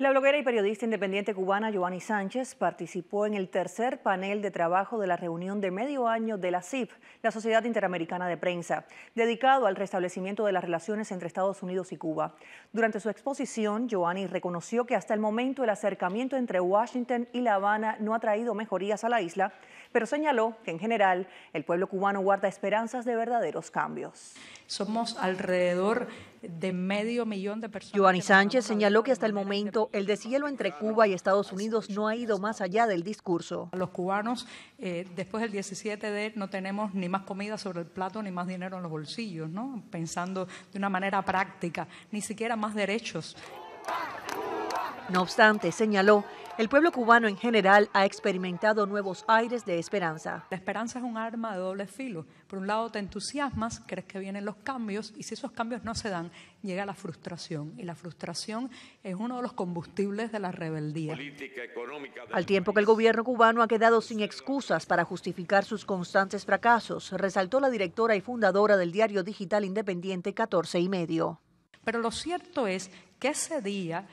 La bloguera y periodista independiente cubana Giovanni Sánchez participó en el tercer panel de trabajo de la reunión de medio año de la CIP, la Sociedad Interamericana de Prensa, dedicado al restablecimiento de las relaciones entre Estados Unidos y Cuba. Durante su exposición, Giovanni reconoció que hasta el momento el acercamiento entre Washington y La Habana no ha traído mejorías a la isla, pero señaló que en general el pueblo cubano guarda esperanzas de verdaderos cambios. Somos alrededor de medio millón de personas. Giovanni Sánchez señaló que hasta el momento el deshielo entre Cuba y Estados Unidos no ha ido más allá del discurso. Los cubanos, eh, después del 17 de no tenemos ni más comida sobre el plato ni más dinero en los bolsillos, ¿no? Pensando de una manera práctica, ni siquiera más derechos. No obstante, señaló el pueblo cubano en general ha experimentado nuevos aires de esperanza. La esperanza es un arma de doble filo. Por un lado te entusiasmas, crees que vienen los cambios y si esos cambios no se dan, llega la frustración. Y la frustración es uno de los combustibles de la rebeldía. Al tiempo que el gobierno cubano ha quedado sin excusas para justificar sus constantes fracasos, resaltó la directora y fundadora del diario digital independiente 14 y medio. Pero lo cierto es que ese día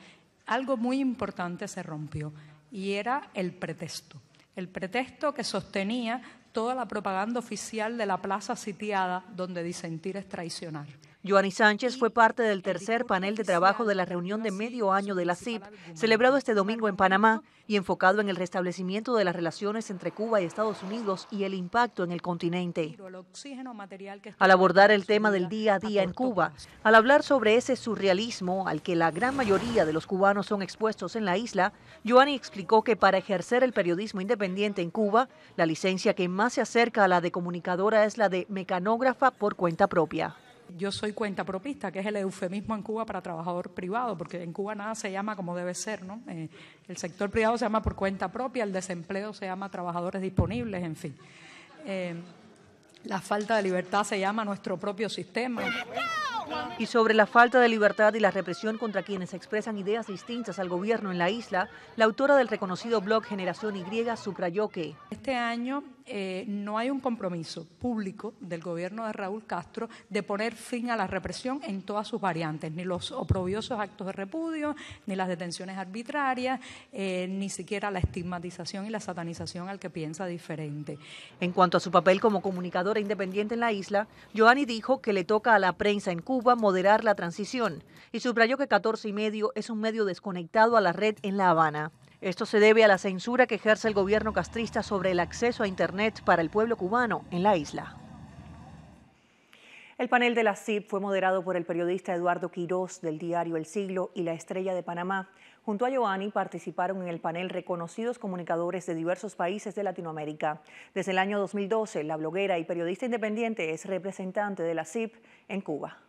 algo muy importante se rompió y era el pretexto. El pretexto que sostenía toda la propaganda oficial de la plaza sitiada donde disentir es traicionar. Joanny Sánchez fue parte del tercer panel de trabajo de la reunión de medio año de la CIP, celebrado este domingo en Panamá y enfocado en el restablecimiento de las relaciones entre Cuba y Estados Unidos y el impacto en el continente. Al abordar el tema del día a día en Cuba, al hablar sobre ese surrealismo al que la gran mayoría de los cubanos son expuestos en la isla, Joanny explicó que para ejercer el periodismo independiente en Cuba, la licencia que más se acerca a la de comunicadora es la de mecanógrafa por cuenta propia yo soy cuenta propista, que es el eufemismo en Cuba para trabajador privado, porque en Cuba nada se llama como debe ser, ¿no? Eh, el sector privado se llama por cuenta propia, el desempleo se llama trabajadores disponibles, en fin. Eh, la falta de libertad se llama nuestro propio sistema. Y sobre la falta de libertad y la represión contra quienes expresan ideas distintas al gobierno en la isla, la autora del reconocido blog Generación Y subrayó que este año eh, no hay un compromiso público del gobierno de Raúl Castro de poner fin a la represión en todas sus variantes, ni los oprobiosos actos de repudio, ni las detenciones arbitrarias, eh, ni siquiera la estigmatización y la satanización al que piensa diferente. En cuanto a su papel como comunicadora independiente en la isla, Joanny dijo que le toca a la prensa en Cuba moderar la transición y subrayó que 14 y medio es un medio desconectado a la red en La Habana. Esto se debe a la censura que ejerce el gobierno castrista sobre el acceso a Internet para el pueblo cubano en la isla. El panel de la CIP fue moderado por el periodista Eduardo Quiroz del diario El Siglo y La Estrella de Panamá. Junto a Giovanni participaron en el panel reconocidos comunicadores de diversos países de Latinoamérica. Desde el año 2012, la bloguera y periodista independiente es representante de la CIP en Cuba.